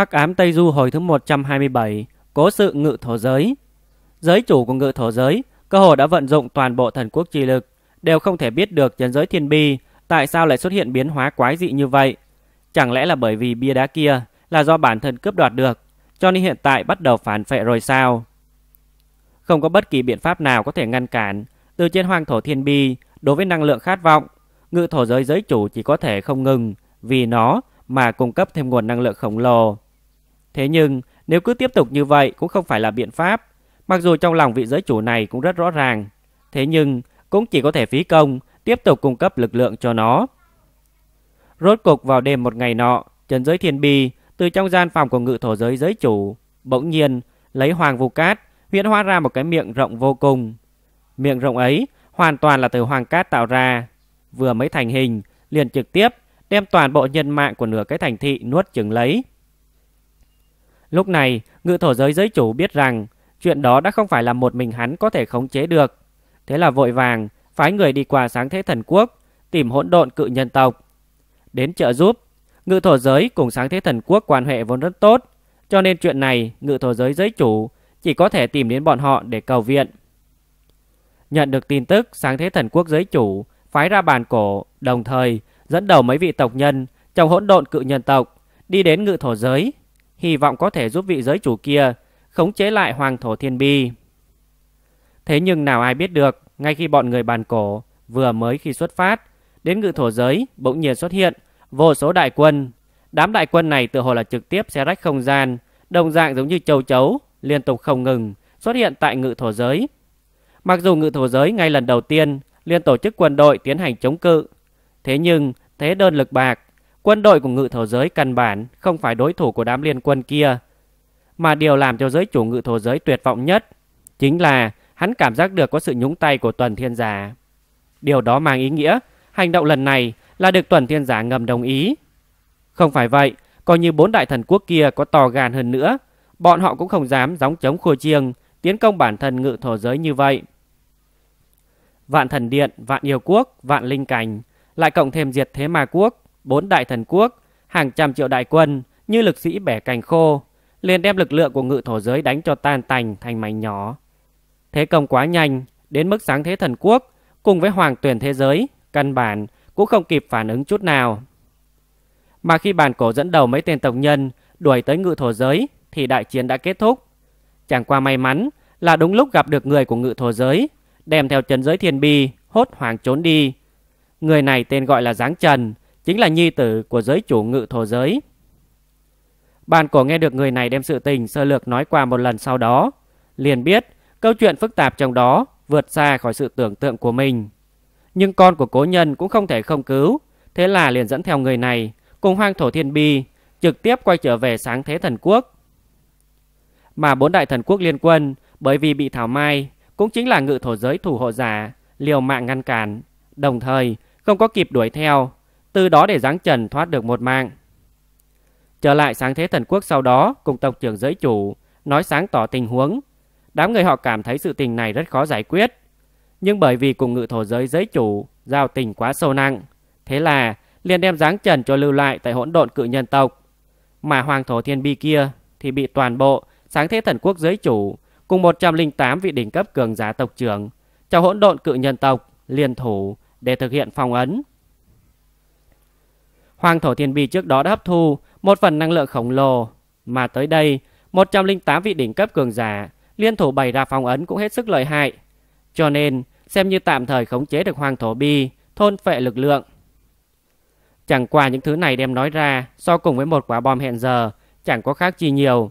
Hắc ám Tây Du hồi thứ 127, cố sự ngự thổ giới. Giới chủ của ngự thổ giới, cơ hồ đã vận dụng toàn bộ thần quốc chi lực, đều không thể biết được chấn giới thiên bi tại sao lại xuất hiện biến hóa quái dị như vậy. Chẳng lẽ là bởi vì bia đá kia là do bản thân cướp đoạt được, cho nên hiện tại bắt đầu phản phệ rồi sao? Không có bất kỳ biện pháp nào có thể ngăn cản, từ trên hoang thổ thiên bi, đối với năng lượng khát vọng, ngự thổ giới giới chủ chỉ có thể không ngừng, vì nó mà cung cấp thêm nguồn năng lượng khổng lồ. Thế nhưng, nếu cứ tiếp tục như vậy cũng không phải là biện pháp. Mặc dù trong lòng vị giới chủ này cũng rất rõ ràng. Thế nhưng, cũng chỉ có thể phí công, tiếp tục cung cấp lực lượng cho nó. Rốt cục vào đêm một ngày nọ, Trần Giới Thiên bì từ trong gian phòng của ngự thổ giới giới chủ, bỗng nhiên lấy hoàng vu cát, huyễn hóa ra một cái miệng rộng vô cùng. Miệng rộng ấy hoàn toàn là từ hoàng cát tạo ra, vừa mới thành hình, liền trực tiếp đem toàn bộ nhân mạng của nửa cái thành thị nuốt chửng lấy. Lúc này, ngự thổ giới giới chủ biết rằng chuyện đó đã không phải là một mình hắn có thể khống chế được. Thế là vội vàng, phái người đi qua sáng thế thần quốc, tìm hỗn độn cự nhân tộc. Đến trợ giúp, ngự thổ giới cùng sáng thế thần quốc quan hệ vốn rất tốt, cho nên chuyện này ngự thổ giới giới chủ chỉ có thể tìm đến bọn họ để cầu viện. Nhận được tin tức, sáng thế thần quốc giới chủ phái ra bàn cổ, đồng thời dẫn đầu mấy vị tộc nhân trong hỗn độn cự nhân tộc đi đến ngự thổ giới hy vọng có thể giúp vị giới chủ kia khống chế lại hoàng thổ thiên bi. Thế nhưng nào ai biết được, ngay khi bọn người bàn cổ vừa mới khi xuất phát, đến ngự thổ giới bỗng nhiên xuất hiện vô số đại quân. Đám đại quân này tự hồ là trực tiếp xé rách không gian, đồng dạng giống như châu chấu, liên tục không ngừng xuất hiện tại ngự thổ giới. Mặc dù ngự thổ giới ngay lần đầu tiên liên tổ chức quân đội tiến hành chống cự, thế nhưng thế đơn lực bạc, Quân đội của ngự thổ giới căn bản không phải đối thủ của đám liên quân kia. Mà điều làm cho giới chủ ngự thổ giới tuyệt vọng nhất chính là hắn cảm giác được có sự nhúng tay của Tuần Thiên Giả. Điều đó mang ý nghĩa hành động lần này là được Tuần Thiên Giả ngầm đồng ý. Không phải vậy, coi như bốn đại thần quốc kia có to gan hơn nữa, bọn họ cũng không dám gióng chống khôi chiêng, tiến công bản thân ngự thổ giới như vậy. Vạn thần điện, vạn yêu quốc, vạn linh cảnh, lại cộng thêm diệt thế ma quốc, bốn đại thần quốc, hàng trăm triệu đại quân như lực sĩ bẻ cành khô, liền đem lực lượng của ngự thổ giới đánh cho tan tành thành mảnh nhỏ. Thế công quá nhanh, đến mức sáng thế thần quốc cùng với hoàng tuyển thế giới, căn bản cũng không kịp phản ứng chút nào. Mà khi bản cổ dẫn đầu mấy tên tộc nhân đuổi tới ngự thổ giới thì đại chiến đã kết thúc. Chẳng qua may mắn là đúng lúc gặp được người của ngự thổ giới, đem theo trấn giới thiên bi, hốt hoàng trốn đi. Người này tên gọi là Giáng Trần, chính là nhi tử của giới chủ ngự thổ giới. Bàn cổ nghe được người này đem sự tình sơ lược nói qua một lần sau đó, liền biết câu chuyện phức tạp trong đó vượt xa khỏi sự tưởng tượng của mình. Nhưng con của cố nhân cũng không thể không cứu, thế là liền dẫn theo người này cùng hoang thổ thiên bi trực tiếp quay trở về sáng thế thần quốc. Mà bốn đại thần quốc liên quân bởi vì bị thảo mai cũng chính là ngự thổ giới thủ hộ giả liều mạng ngăn cản, đồng thời không có kịp đuổi theo từ đó để giáng trần thoát được một mạng. Trở lại sáng thế thần quốc sau đó cùng tộc trưởng giới chủ nói sáng tỏ tình huống. Đám người họ cảm thấy sự tình này rất khó giải quyết. Nhưng bởi vì cùng ngự thổ giới giới chủ giao tình quá sâu nặng. Thế là liền đem giáng trần cho lưu lại tại hỗn độn cự nhân tộc. Mà hoàng thổ thiên bi kia thì bị toàn bộ sáng thế thần quốc giới chủ cùng 108 vị đỉnh cấp cường giả tộc trưởng cho hỗn độn cự nhân tộc liên thủ để thực hiện phong ấn Hoàng thổ thiên bi trước đó đã hấp thu một phần năng lượng khổng lồ, mà tới đây 108 vị đỉnh cấp cường giả liên thủ bày ra phong ấn cũng hết sức lợi hại. Cho nên, xem như tạm thời khống chế được hoàng thổ bi, thôn phệ lực lượng. Chẳng qua những thứ này đem nói ra, so cùng với một quả bom hẹn giờ, chẳng có khác chi nhiều.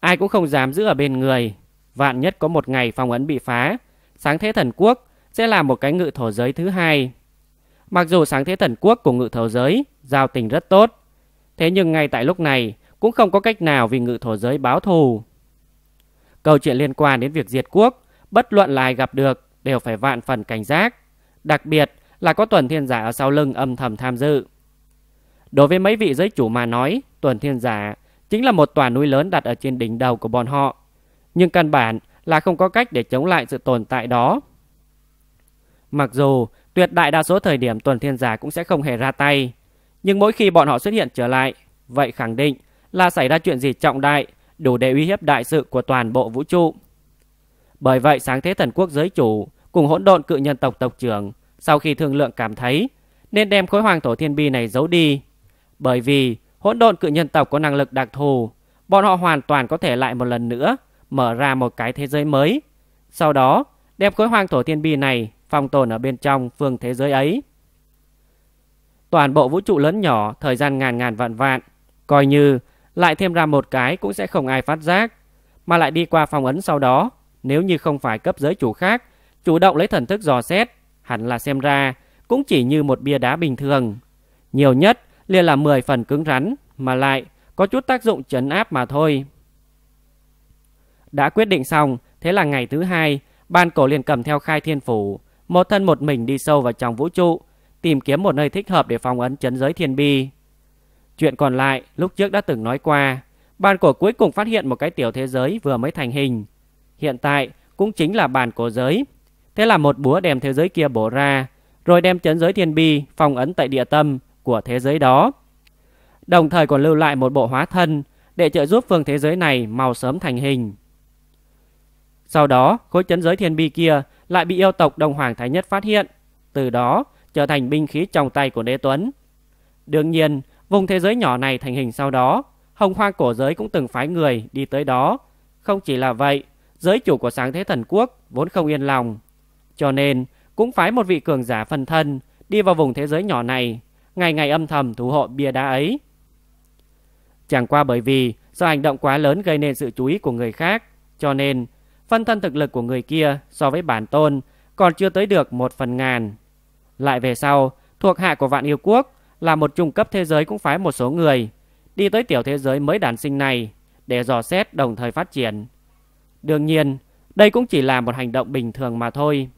Ai cũng không dám giữ ở bên người. Vạn nhất có một ngày phong ấn bị phá, sáng thế thần quốc sẽ là một cái ngự thổ giới thứ hai. Mặc dù sáng thế thần quốc của ngự thổ giới giao tình rất tốt, thế nhưng ngay tại lúc này cũng không có cách nào vì ngự thổ giới báo thù. Câu chuyện liên quan đến việc diệt quốc, bất luận là ai gặp được đều phải vạn phần cảnh giác, đặc biệt là có tuần thiên giả ở sau lưng âm thầm tham dự. Đối với mấy vị giới chủ mà nói, tuần thiên giả chính là một tòa núi lớn đặt ở trên đỉnh đầu của bọn họ, nhưng căn bản là không có cách để chống lại sự tồn tại đó. Mặc dù Tuyệt đại đa số thời điểm tuần thiên giả cũng sẽ không hề ra tay. Nhưng mỗi khi bọn họ xuất hiện trở lại, vậy khẳng định là xảy ra chuyện gì trọng đại, đủ để uy hiếp đại sự của toàn bộ vũ trụ. Bởi vậy sáng thế thần quốc giới chủ cùng hỗn độn cự nhân tộc tộc trưởng sau khi thương lượng cảm thấy nên đem khối hoàng thổ thiên bi này giấu đi. Bởi vì hỗn độn cự nhân tộc có năng lực đặc thù, bọn họ hoàn toàn có thể lại một lần nữa mở ra một cái thế giới mới. Sau đó đem khối hoàng thổ thiên bi này phong tồn ở bên trong phương thế giới ấy. Toàn bộ vũ trụ lớn nhỏ, thời gian ngàn ngàn vạn vạn, coi như lại thêm ra một cái cũng sẽ không ai phát giác, mà lại đi qua phong ấn sau đó, nếu như không phải cấp giới chủ khác, chủ động lấy thần thức dò xét, hẳn là xem ra cũng chỉ như một bia đá bình thường. Nhiều nhất liền là 10 phần cứng rắn, mà lại có chút tác dụng chấn áp mà thôi. Đã quyết định xong, thế là ngày thứ hai, ban cổ liền cầm theo khai thiên phủ, một thân một mình đi sâu vào trong vũ trụ, tìm kiếm một nơi thích hợp để phong ấn chấn giới thiên bi. Chuyện còn lại, lúc trước đã từng nói qua, bàn cổ cuối cùng phát hiện một cái tiểu thế giới vừa mới thành hình. Hiện tại cũng chính là bàn cổ giới. Thế là một búa đem thế giới kia bổ ra, rồi đem chấn giới thiên bi phong ấn tại địa tâm của thế giới đó. Đồng thời còn lưu lại một bộ hóa thân để trợ giúp phương thế giới này mau sớm thành hình. Sau đó, khối chấn giới thiên bi kia lại bị yêu tộc Đông Hoàng Thái Nhất phát hiện, từ đó trở thành binh khí trong tay của Đế Tuấn. Đương nhiên, vùng thế giới nhỏ này thành hình sau đó, Hồng Hoang cổ giới cũng từng phái người đi tới đó. Không chỉ là vậy, giới chủ của sáng thế thần quốc vốn không yên lòng. Cho nên, cũng phái một vị cường giả phân thân đi vào vùng thế giới nhỏ này, ngày ngày âm thầm thủ hộ bia đá ấy. Chẳng qua bởi vì do hành động quá lớn gây nên sự chú ý của người khác, cho nên Phân thân thực lực của người kia so với bản tôn còn chưa tới được một phần ngàn. Lại về sau, thuộc hạ của vạn yêu quốc là một trung cấp thế giới cũng phái một số người đi tới tiểu thế giới mới đàn sinh này để dò xét đồng thời phát triển. Đương nhiên, đây cũng chỉ là một hành động bình thường mà thôi.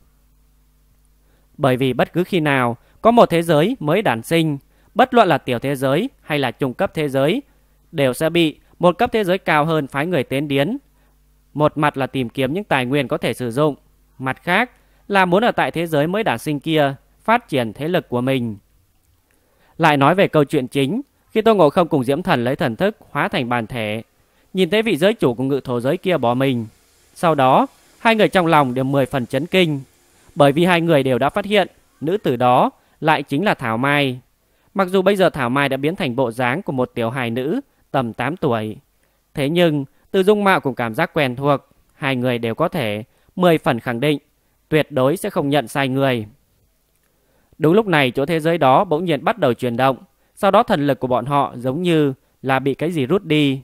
Bởi vì bất cứ khi nào có một thế giới mới đản sinh, bất luận là tiểu thế giới hay là trung cấp thế giới, đều sẽ bị một cấp thế giới cao hơn phái người tiến điến một mặt là tìm kiếm những tài nguyên có thể sử dụng, mặt khác là muốn ở tại thế giới mới đản sinh kia phát triển thế lực của mình. Lại nói về câu chuyện chính, khi Tô Ngộ Không cùng Diễm Thần lấy thần thức hóa thành bản thể, nhìn thấy vị giới chủ của ngự thổ giới kia bỏ mình. Sau đó, hai người trong lòng đều mười phần chấn kinh, bởi vì hai người đều đã phát hiện nữ tử đó lại chính là Thảo Mai. Mặc dù bây giờ Thảo Mai đã biến thành bộ dáng của một tiểu hài nữ tầm 8 tuổi, thế nhưng từ dung mạo cùng cảm giác quen thuộc, hai người đều có thể mười phần khẳng định, tuyệt đối sẽ không nhận sai người. Đúng lúc này chỗ thế giới đó bỗng nhiên bắt đầu chuyển động, sau đó thần lực của bọn họ giống như là bị cái gì rút đi.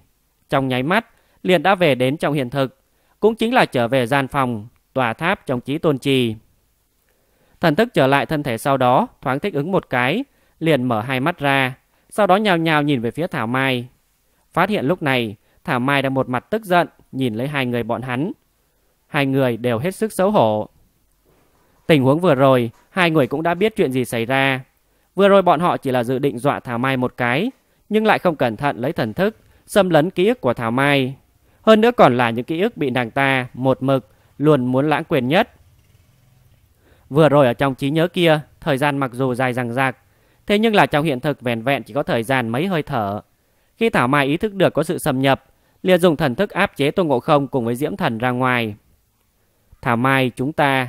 Trong nháy mắt, liền đã về đến trong hiện thực, cũng chính là trở về gian phòng, tòa tháp trong trí tôn trì. Thần thức trở lại thân thể sau đó, thoáng thích ứng một cái, liền mở hai mắt ra, sau đó nhào nhào nhìn về phía Thảo Mai. Phát hiện lúc này, Thảo Mai đang một mặt tức giận, nhìn lấy hai người bọn hắn. Hai người đều hết sức xấu hổ. Tình huống vừa rồi, hai người cũng đã biết chuyện gì xảy ra. Vừa rồi bọn họ chỉ là dự định dọa Thảo Mai một cái, nhưng lại không cẩn thận lấy thần thức, xâm lấn ký ức của Thảo Mai. Hơn nữa còn là những ký ức bị nàng ta, một mực, luôn muốn lãng quên nhất. Vừa rồi ở trong trí nhớ kia, thời gian mặc dù dài dằng dạc, thế nhưng là trong hiện thực vẹn vẹn chỉ có thời gian mấy hơi thở. Khi Thảo Mai ý thức được có sự xâm nhập, liền dùng thần thức áp chế Tôn Ngộ Không cùng với Diễm Thần ra ngoài. Thảo Mai chúng ta...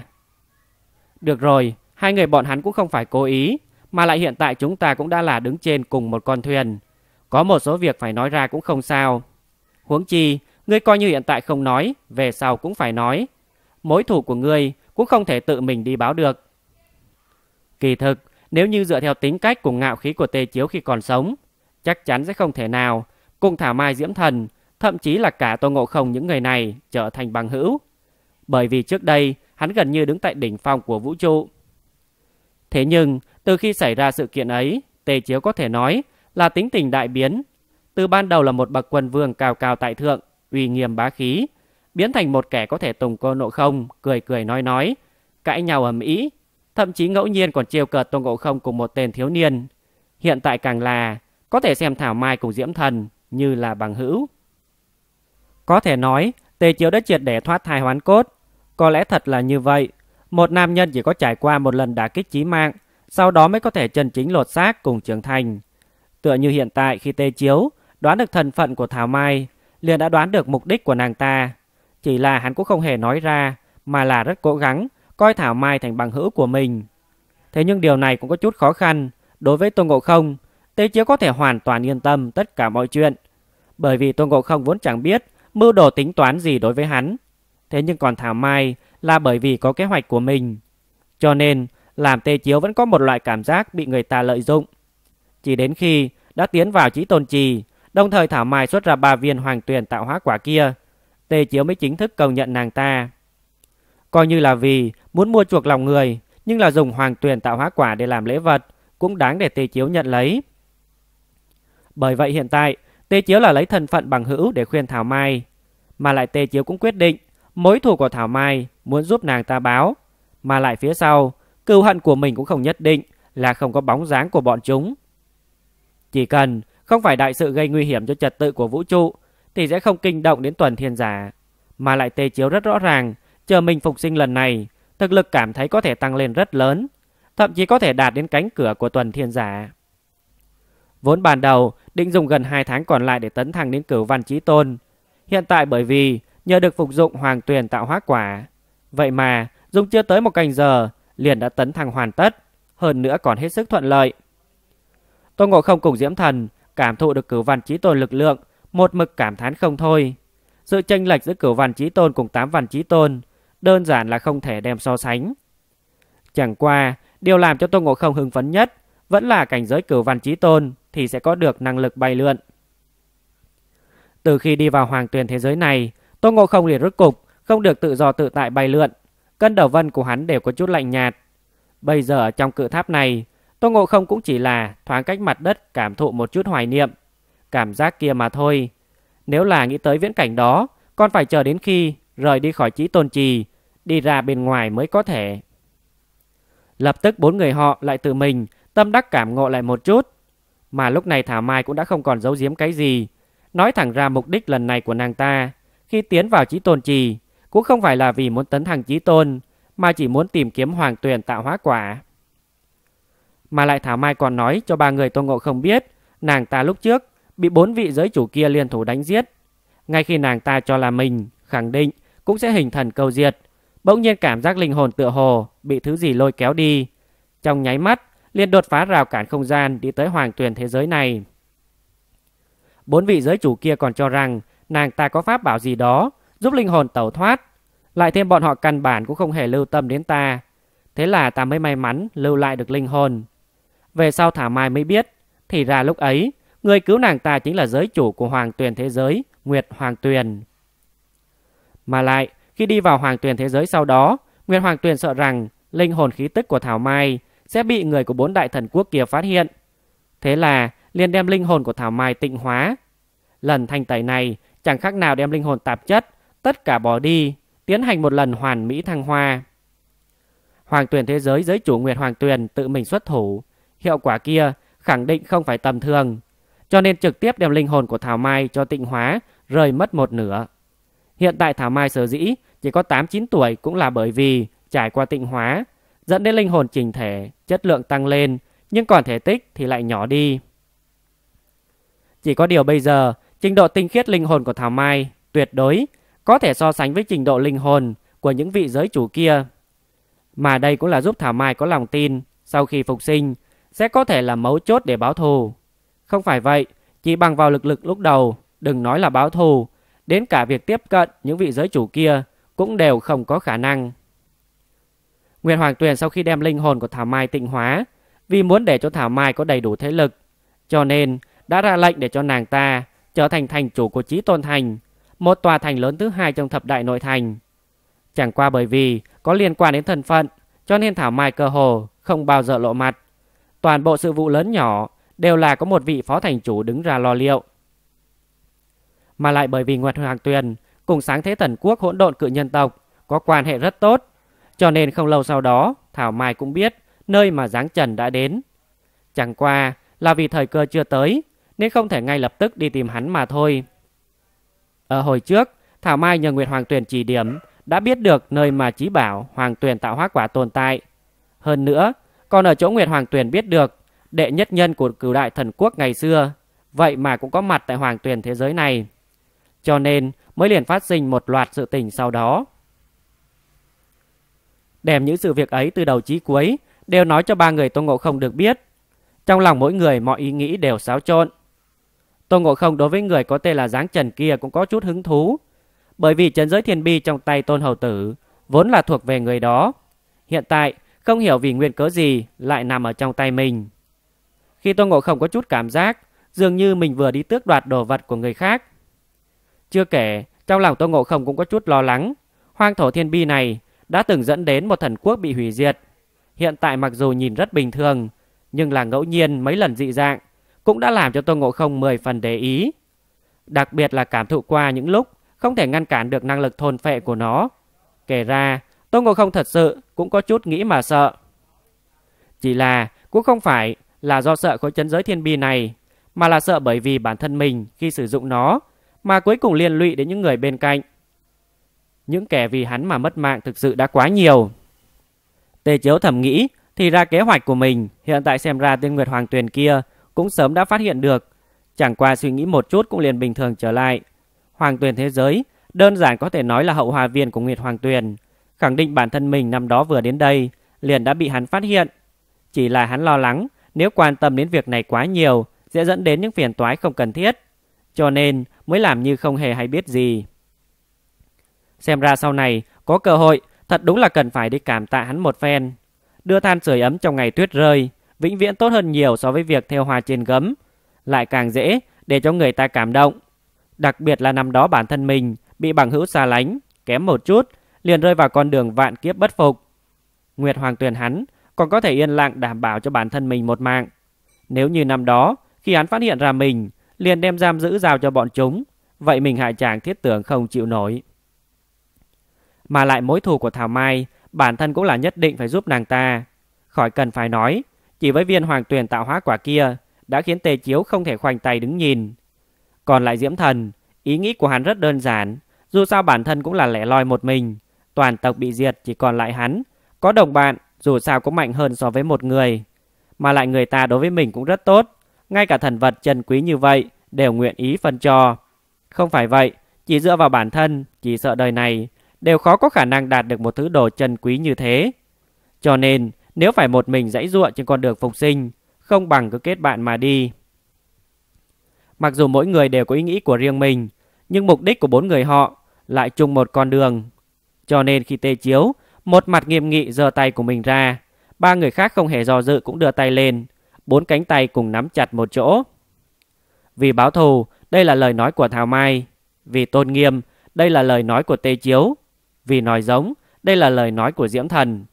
Được rồi, hai người bọn hắn cũng không phải cố ý, mà lại hiện tại chúng ta cũng đã là đứng trên cùng một con thuyền. Có một số việc phải nói ra cũng không sao. Huống chi, ngươi coi như hiện tại không nói, về sau cũng phải nói. Mối thủ của ngươi cũng không thể tự mình đi báo được. Kỳ thực, nếu như dựa theo tính cách cùng ngạo khí của Tề Chiếu khi còn sống, chắc chắn sẽ không thể nào cùng Thảo Mai Diễm Thần thậm chí là cả Tô Ngộ Không những người này trở thành bằng hữu. Bởi vì trước đây, hắn gần như đứng tại đỉnh phong của vũ trụ. Thế nhưng, từ khi xảy ra sự kiện ấy, Tề Chiếu có thể nói là tính tình đại biến. Từ ban đầu là một bậc quân vương cao cao tại thượng, uy nghiêm bá khí, biến thành một kẻ có thể tùng cô nộ không, cười cười nói nói, cãi nhau ầm ĩ, thậm chí ngẫu nhiên còn trêu cợt Tô Ngộ Không cùng một tên thiếu niên. Hiện tại càng là có thể xem Thảo Mai cùng Diễm Thần như là bằng hữu. Có thể nói, Tề Chiếu đã triệt để thoát thai hoán cốt. Có lẽ thật là như vậy. Một nam nhân chỉ có trải qua một lần đả kích chí mạng, sau đó mới có thể chân chính lột xác cùng trưởng thành. Tựa như hiện tại khi Tề Chiếu đoán được thân phận của Thảo Mai, liền đã đoán được mục đích của nàng ta. Chỉ là hắn cũng không hề nói ra, mà là rất cố gắng, coi Thảo Mai thành bằng hữu của mình. Thế nhưng điều này cũng có chút khó khăn. Đối với Tôn Ngộ Không, Tê Chiếu có thể hoàn toàn yên tâm tất cả mọi chuyện. Bởi vì Tôn Ngộ Không vốn chẳng biết mưu đồ tính toán gì đối với hắn. Thế nhưng còn Thảo Mai là bởi vì có kế hoạch của mình. Cho nên, làm tê chiếu vẫn có một loại cảm giác bị người ta lợi dụng. Chỉ đến khi đã tiến vào trí tôn trì, đồng thời Thảo Mai xuất ra ba viên hoàng tuyển tạo hóa quả kia, tê chiếu mới chính thức công nhận nàng ta. Coi như là vì muốn mua chuộc lòng người, nhưng là dùng hoàng tuyển tạo hóa quả để làm lễ vật, cũng đáng để tê chiếu nhận lấy. Bởi vậy hiện tại, Tê Chiếu là lấy thân phận bằng hữu để khuyên Thảo Mai. Mà lại Tê Chiếu cũng quyết định mối thù của Thảo Mai muốn giúp nàng ta báo. Mà lại phía sau, cừu hận của mình cũng không nhất định là không có bóng dáng của bọn chúng. Chỉ cần không phải đại sự gây nguy hiểm cho trật tự của vũ trụ thì sẽ không kinh động đến tuần thiên giả. Mà lại Tê Chiếu rất rõ ràng chờ mình phục sinh lần này thực lực cảm thấy có thể tăng lên rất lớn, thậm chí có thể đạt đến cánh cửa của tuần thiên giả. Vốn ban đầu định dùng gần 2 tháng còn lại để tấn thăng đến cửu văn chí tôn. Hiện tại bởi vì nhờ được phục dụng hoàng tuyền tạo hóa quả. Vậy mà dùng chưa tới một canh giờ liền đã tấn thăng hoàn tất. Hơn nữa còn hết sức thuận lợi. Tô Ngộ Không cùng Diễm Thần cảm thụ được cửu văn chí tôn lực lượng một mực cảm thán không thôi. Sự chênh lệch giữa cửu văn chí tôn cùng tám văn chí tôn đơn giản là không thể đem so sánh. Chẳng qua, điều làm cho Tô Ngộ Không hưng phấn nhất vẫn là cảnh giới cửu văn chí tôn thì sẽ có được năng lực bay lượn. Từ khi đi vào hoàng tuyển thế giới này, Tô Ngộ Không liền rốt cục không được tự do tự tại bay lượn, cân đầu vân của hắn đều có chút lạnh nhạt. Bây giờ trong cự tháp này, Tô Ngộ Không cũng chỉ là thoáng cách mặt đất cảm thụ một chút hoài niệm, cảm giác kia mà thôi. Nếu là nghĩ tới viễn cảnh đó, còn phải chờ đến khi rời đi khỏi chí tôn trì, đi ra bên ngoài mới có thể. Lập tức bốn người họ lại tự mình tâm đắc cảm ngộ lại một chút, mà lúc này Thảo Mai cũng đã không còn giấu giếm cái gì. Nói thẳng ra mục đích lần này của nàng ta, khi tiến vào trí tôn trì, cũng không phải là vì muốn tấn thăng trí tôn, mà chỉ muốn tìm kiếm hoàng tuyền tạo hóa quả. Mà lại Thảo Mai còn nói cho ba người tôn Ngộ không biết, nàng ta lúc trước bị bốn vị giới chủ kia liên thủ đánh giết. Ngay khi nàng ta cho là mình, khẳng định cũng sẽ hình thần câu diệt, bỗng nhiên cảm giác linh hồn tựa hồ bị thứ gì lôi kéo đi. Trong nháy mắt, liền đột phá rào cản không gian đi tới hoàng tuyền thế giới này. Bốn vị giới chủ kia còn cho rằng nàng ta có pháp bảo gì đó giúp linh hồn tẩu thoát. Lại thêm bọn họ căn bản cũng không hề lưu tâm đến ta. Thế là ta mới may mắn lưu lại được linh hồn. Về sau thả mai mới biết, thì ra lúc ấy, người cứu nàng ta chính là giới chủ của hoàng tuyền thế giới, Nguyệt Hoàng Tuyền. Mà lại, khi đi vào hoàng tuyền thế giới sau đó, Nguyệt Hoàng Tuyền sợ rằng linh hồn khí tức của Thảo Mai sẽ bị người của bốn đại thần quốc kia phát hiện. Thế là liền đem linh hồn của Thảo Mai tịnh hóa. Lần thanh tẩy này chẳng khác nào đem linh hồn tạp chất, tất cả bỏ đi, tiến hành một lần hoàn mỹ thăng hoa. Hoàng tuyển thế giới giới chủ Nguyệt Hoàng tuyển tự mình xuất thủ, hiệu quả kia khẳng định không phải tầm thường, cho nên trực tiếp đem linh hồn của Thảo Mai cho tịnh hóa, rời mất một nửa. Hiện tại Thảo Mai sở dĩ chỉ có 8-9 tuổi cũng là bởi vì trải qua tịnh hóa, dẫn đến linh hồn chỉnh thể chất lượng tăng lên, nhưng còn thể tích thì lại nhỏ đi. Chỉ có điều bây giờ, trình độ tinh khiết linh hồn của Thảo Mai tuyệt đối có thể so sánh với trình độ linh hồn của những vị giới chủ kia. Mà đây cũng là giúp Thảo Mai có lòng tin sau khi phục sinh sẽ có thể là mấu chốt để báo thù. Không phải vậy, chỉ bằng vào lực lực lúc đầu, đừng nói là báo thù, đến cả việc tiếp cận những vị giới chủ kia cũng đều không có khả năng. Nguyên Hoàng Tuyền sau khi đem linh hồn của Thảo Mai tịnh hóa, vì muốn để cho Thảo Mai có đầy đủ thế lực, cho nên đã ra lệnh để cho nàng ta trở thành thành chủ của Chí Tôn Thành, một tòa thành lớn thứ hai trong thập đại nội thành. Chẳng qua bởi vì có liên quan đến thân phận, cho nên Thảo Mai cơ hồ không bao giờ lộ mặt. Toàn bộ sự vụ lớn nhỏ đều là có một vị phó thành chủ đứng ra lo liệu. Mà lại bởi vì Nguyệt Hoàng Tuyền cùng sáng thế thần quốc hỗn độn cự nhân tộc có quan hệ rất tốt, cho nên không lâu sau đó, Thảo Mai cũng biết nơi mà Giáng Trần đã đến. Chẳng qua là vì thời cơ chưa tới, nên không thể ngay lập tức đi tìm hắn mà thôi. Ở hồi trước, Thảo Mai nhờ Nguyệt Hoàng Tuyền chỉ điểm, đã biết được nơi mà trí bảo Hoàng Tuyền tạo hóa quả tồn tại. Hơn nữa, còn ở chỗ Nguyệt Hoàng Tuyền biết được, đệ nhất nhân của cửu đại thần quốc ngày xưa, vậy mà cũng có mặt tại Hoàng Tuyền thế giới này. Cho nên mới liền phát sinh một loạt sự tình sau đó đem những sự việc ấy từ đầu chí cuối đều nói cho ba người Tô Ngộ Không được biết. Trong lòng mỗi người mọi ý nghĩ đều xáo trộn. Tô Ngộ Không đối với người có tên là Giáng Trần kia cũng có chút hứng thú, bởi vì trấn giới thiên bi trong tay Tôn Hầu Tử vốn là thuộc về người đó. Hiện tại, không hiểu vì nguyên cớ gì lại nằm ở trong tay mình. Khi Tô Ngộ Không có chút cảm giác, dường như mình vừa đi tước đoạt đồ vật của người khác. Chưa kể, trong lòng Tô Ngộ Không cũng có chút lo lắng, hoang thổ thiên bi này đã từng dẫn đến một thần quốc bị hủy diệt. Hiện tại mặc dù nhìn rất bình thường, nhưng là ngẫu nhiên mấy lần dị dạng cũng đã làm cho Tô Ngộ Không mười phần để ý. Đặc biệt là cảm thụ qua những lúc không thể ngăn cản được năng lực thôn phệ của nó. Kể ra, Tô Ngộ Không thật sự cũng có chút nghĩ mà sợ. Chỉ là cũng không phải là do sợ khối chấn giới thiên bi này, mà là sợ bởi vì bản thân mình khi sử dụng nó mà cuối cùng liên lụy đến những người bên cạnh. Những kẻ vì hắn mà mất mạng thực sự đã quá nhiều. Tề chiếu thầm nghĩ, thì ra kế hoạch của mình, hiện tại xem ra tên Nguyệt Hoàng Tuyền kia cũng sớm đã phát hiện được. Chẳng qua suy nghĩ một chút cũng liền bình thường trở lại. Hoàng Tuyền thế giới, đơn giản có thể nói là hậu hòa viên của Nguyệt Hoàng Tuyền. Khẳng định bản thân mình năm đó vừa đến đây, liền đã bị hắn phát hiện. Chỉ là hắn lo lắng, nếu quan tâm đến việc này quá nhiều, sẽ dẫn đến những phiền toái không cần thiết. Cho nên mới làm như không hề hay biết gì. Xem ra sau này có cơ hội, thật đúng là cần phải đi cảm tạ hắn một phen. Đưa than sưởi ấm trong ngày tuyết rơi, vĩnh viễn tốt hơn nhiều so với việc theo hoa trên gấm, lại càng dễ để cho người ta cảm động. Đặc biệt là năm đó bản thân mình bị bằng hữu xa lánh, kém một chút, liền rơi vào con đường vạn kiếp bất phục. Nguyệt Hoàng Tuyền hắn còn có thể yên lặng đảm bảo cho bản thân mình một mạng. Nếu như năm đó, khi hắn phát hiện ra mình, liền đem giam giữ giao cho bọn chúng, vậy mình hại chàng thiết tưởng không chịu nổi. Mà lại mối thù của Thảo Mai, bản thân cũng là nhất định phải giúp nàng ta. Khỏi cần phải nói, chỉ với viên hoàng tuyển tạo hóa quả kia đã khiến Tề Chiếu không thể khoanh tay đứng nhìn. Còn lại Diễm Thần, ý nghĩ của hắn rất đơn giản, dù sao bản thân cũng là lẻ loi một mình, toàn tộc bị diệt chỉ còn lại hắn, có đồng bạn dù sao cũng mạnh hơn so với một người, mà lại người ta đối với mình cũng rất tốt, ngay cả thần vật trần quý như vậy đều nguyện ý phân cho. Không phải vậy, chỉ dựa vào bản thân, chỉ sợ đời này đều khó có khả năng đạt được một thứ đồ chân quý như thế. Cho nên, nếu phải một mình dãy ruộng trên con đường phục sinh, không bằng cứ kết bạn mà đi. Mặc dù mỗi người đều có ý nghĩ của riêng mình, nhưng mục đích của bốn người họ lại chung một con đường. Cho nên khi tê chiếu, một mặt nghiêm nghị giơ tay của mình ra, ba người khác không hề do dự cũng đưa tay lên, bốn cánh tay cùng nắm chặt một chỗ. Vì báo thù, đây là lời nói của Thảo Mai. Vì tôn nghiêm, đây là lời nói của Tê Chiếu. Vì nói giống, đây là lời nói của Diễm Thần.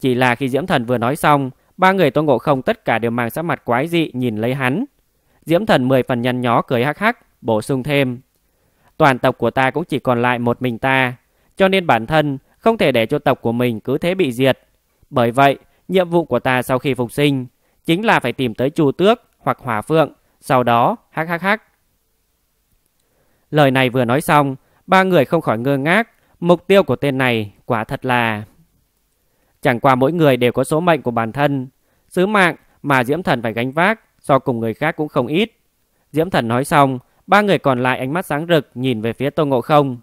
Chỉ là khi Diễm Thần vừa nói xong, ba người Tôn Ngộ Không tất cả đều mang sắc mặt quái dị nhìn lấy hắn. Diễm Thần mười phần nhăn nhó cười hắc hắc, bổ sung thêm. Toàn tộc của ta cũng chỉ còn lại một mình ta, cho nên bản thân không thể để cho tộc của mình cứ thế bị diệt. Bởi vậy, nhiệm vụ của ta sau khi phục sinh chính là phải tìm tới Chu Tước hoặc Hỏa Phượng, sau đó hắc hắc hắc. Lời này vừa nói xong, ba người không khỏi ngơ ngác, Mục tiêu của tên này quả thật là... Chẳng qua mỗi người đều có số mệnh của bản thân, sứ mạng mà Diễm Thần phải gánh vác so cùng người khác cũng không ít. Diễm Thần nói xong, ba người còn lại ánh mắt sáng rực nhìn về phía Tô Ngộ Không.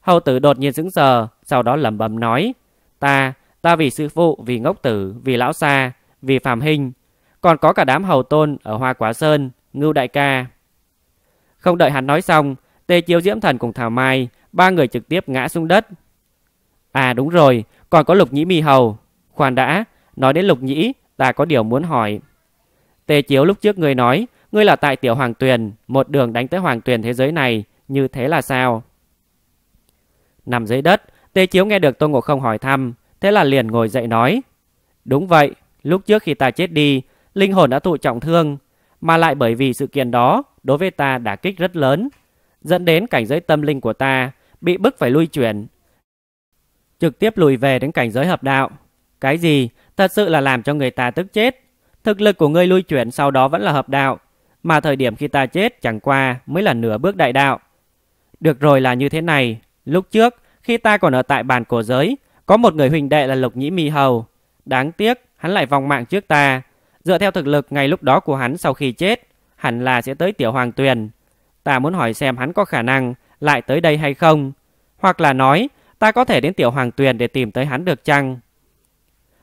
Hầu tử đột nhiên sững sờ, sau đó lẩm bẩm nói: "Ta, ta vì sư phụ, vì ngốc tử, vì lão xa, vì phàm hình, còn có cả đám hầu tôn ở Hoa quả Sơn, Ngưu đại ca." Không đợi hắn nói xong, Tề Chiêu Diễm Thần cùng Thảo Mai, ba người trực tiếp ngã xuống đất. À đúng rồi, còn có Lục Nhĩ Mi Hầu. Khoan đã, nói đến Lục Nhĩ, ta có điều muốn hỏi. Tề Chiếu lúc trước ngươi nói, ngươi là tại tiểu hoàng tuyền, một đường đánh tới hoàng tuyền thế giới này, như thế là sao? Nằm dưới đất, Tề Chiếu nghe được Tôn Ngộ Không hỏi thăm, thế là liền ngồi dậy nói. Đúng vậy, lúc trước khi ta chết đi, linh hồn đã thụ trọng thương, mà lại bởi vì sự kiện đó đối với ta đã kích rất lớn dẫn đến cảnh giới tâm linh của ta bị bức phải lui chuyển. Trực tiếp lùi về đến cảnh giới hợp đạo. Cái gì thật sự là làm cho người ta tức chết. Thực lực của ngươi lui chuyển sau đó vẫn là hợp đạo, mà thời điểm khi ta chết chẳng qua mới là nửa bước đại đạo. Được rồi là như thế này, lúc trước khi ta còn ở tại bàn cổ giới, có một người huynh đệ là Lục Nhĩ Mi Hầu, đáng tiếc hắn lại vòng mạng trước ta, dựa theo thực lực ngày lúc đó của hắn sau khi chết, hẳn là sẽ tới tiểu hoàng tuyền. Ta muốn hỏi xem hắn có khả năng lại tới đây hay không. Hoặc là nói, ta có thể đến tiểu hoàng tuyền để tìm tới hắn được chăng?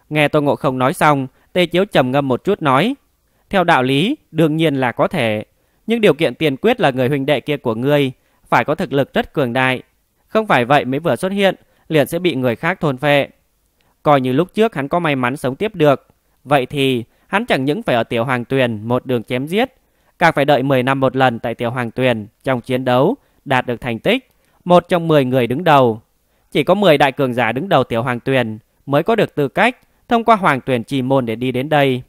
Nghe Tô Ngộ Không nói xong, Tê Chiếu trầm ngâm một chút nói. Theo đạo lý, đương nhiên là có thể. Nhưng điều kiện tiền quyết là người huynh đệ kia của ngươi phải có thực lực rất cường đại. Không phải vậy mới vừa xuất hiện, liền sẽ bị người khác thôn phệ. Coi như lúc trước hắn có may mắn sống tiếp được. Vậy thì, hắn chẳng những phải ở tiểu hoàng tuyền một đường chém giết, Càng phải đợi 10 năm một lần tại Tiểu Hoàng Tuyền trong chiến đấu, đạt được thành tích, một trong 10 người đứng đầu. Chỉ có 10 đại cường giả đứng đầu Tiểu Hoàng Tuyền mới có được tư cách thông qua Hoàng Tuyền trì môn để đi đến đây.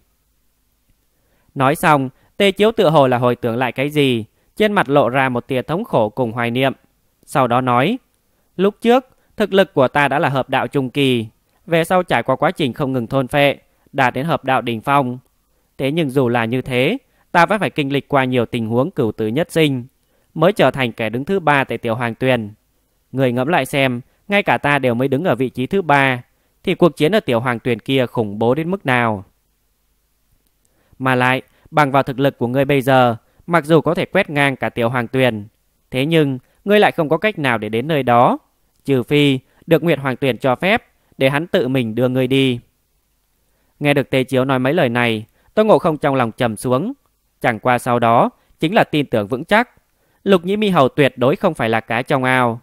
Nói xong, Tê Chiếu tự hồ là hồi tưởng lại cái gì, trên mặt lộ ra một tia thống khổ cùng hoài niệm. Sau đó nói, lúc trước, thực lực của ta đã là hợp đạo trung kỳ, về sau trải qua quá trình không ngừng thôn phệ, đạt đến hợp đạo đỉnh phong. Thế nhưng dù là như thế, ta vẫn phải kinh lịch qua nhiều tình huống cửu tử nhất sinh, mới trở thành kẻ đứng thứ ba tại tiểu hoàng tuyền. Người ngẫm lại xem, ngay cả ta đều mới đứng ở vị trí thứ ba, thì cuộc chiến ở tiểu hoàng tuyền kia khủng bố đến mức nào. Mà lại, bằng vào thực lực của ngươi bây giờ, mặc dù có thể quét ngang cả tiểu hoàng tuyền, thế nhưng ngươi lại không có cách nào để đến nơi đó, trừ phi được Nguyệt Hoàng tuyền cho phép để hắn tự mình đưa ngươi đi. Nghe được Tề Chiếu nói mấy lời này, Tô Ngộ Không trong lòng trầm xuống, Chẳng qua sau đó, chính là tin tưởng vững chắc. Lục Nhĩ Mi Hầu tuyệt đối không phải là cá trong ao.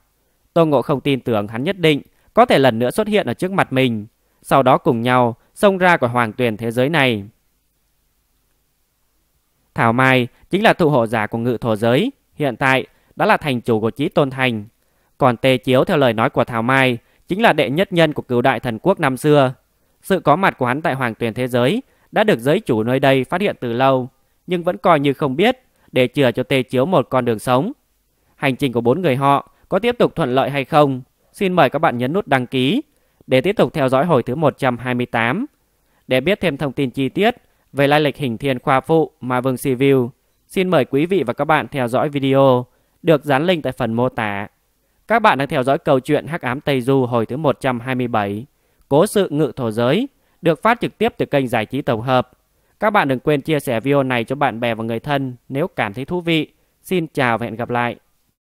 Tô Ngộ không tin tưởng hắn nhất định có thể lần nữa xuất hiện ở trước mặt mình, sau đó cùng nhau xông ra khỏi hoàng tuyển thế giới này. Thảo Mai chính là thụ hộ giả của ngự thổ giới, hiện tại đã là thành chủ của Chí Tôn Thành. Còn Tề Chiếu theo lời nói của Thảo Mai chính là đệ nhất nhân của cửu đại thần quốc năm xưa. Sự có mặt của hắn tại hoàng tuyển thế giới đã được giới chủ nơi đây phát hiện từ lâu nhưng vẫn coi như không biết để chừa cho Tê Chiếu một con đường sống. Hành trình của bốn người họ có tiếp tục thuận lợi hay không? Xin mời các bạn nhấn nút đăng ký để tiếp tục theo dõi hồi thứ 128. Để biết thêm thông tin chi tiết về lai lịch hình thiên khoa phụ mà Vương Si View, xin mời quý vị và các bạn theo dõi video được dán link tại phần mô tả. Các bạn đang theo dõi câu chuyện Hắc ám Tây Du hồi thứ 127, Cố sự ngự thổ giới, được phát trực tiếp từ kênh giải trí tổng hợp các bạn đừng quên chia sẻ video này cho bạn bè và người thân nếu cảm thấy thú vị. Xin chào và hẹn gặp lại.